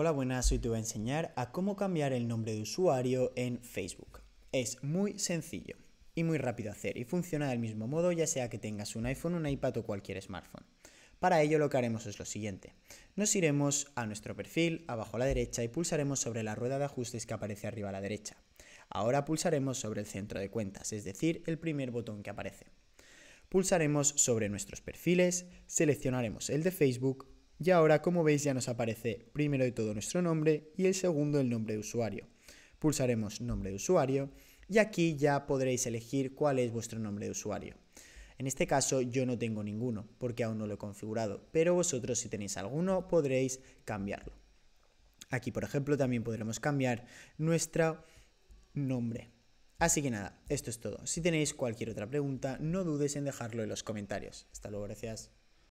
Hola, buenas, hoy te voy a enseñar a cómo cambiar el nombre de usuario en Facebook. Es muy sencillo y muy rápido hacer y funciona del mismo modo ya sea que tengas un iPhone, un iPad o cualquier smartphone. Para ello lo que haremos es lo siguiente. Nos iremos a nuestro perfil, abajo a la derecha y pulsaremos sobre la rueda de ajustes que aparece arriba a la derecha. Ahora pulsaremos sobre el centro de cuentas, es decir, el primer botón que aparece. Pulsaremos sobre nuestros perfiles, seleccionaremos el de Facebook, y ahora, como veis, ya nos aparece primero de todo nuestro nombre y el segundo el nombre de usuario. Pulsaremos nombre de usuario y aquí ya podréis elegir cuál es vuestro nombre de usuario. En este caso yo no tengo ninguno porque aún no lo he configurado, pero vosotros si tenéis alguno podréis cambiarlo. Aquí, por ejemplo, también podremos cambiar nuestro nombre. Así que nada, esto es todo. Si tenéis cualquier otra pregunta, no dudes en dejarlo en los comentarios. Hasta luego, gracias.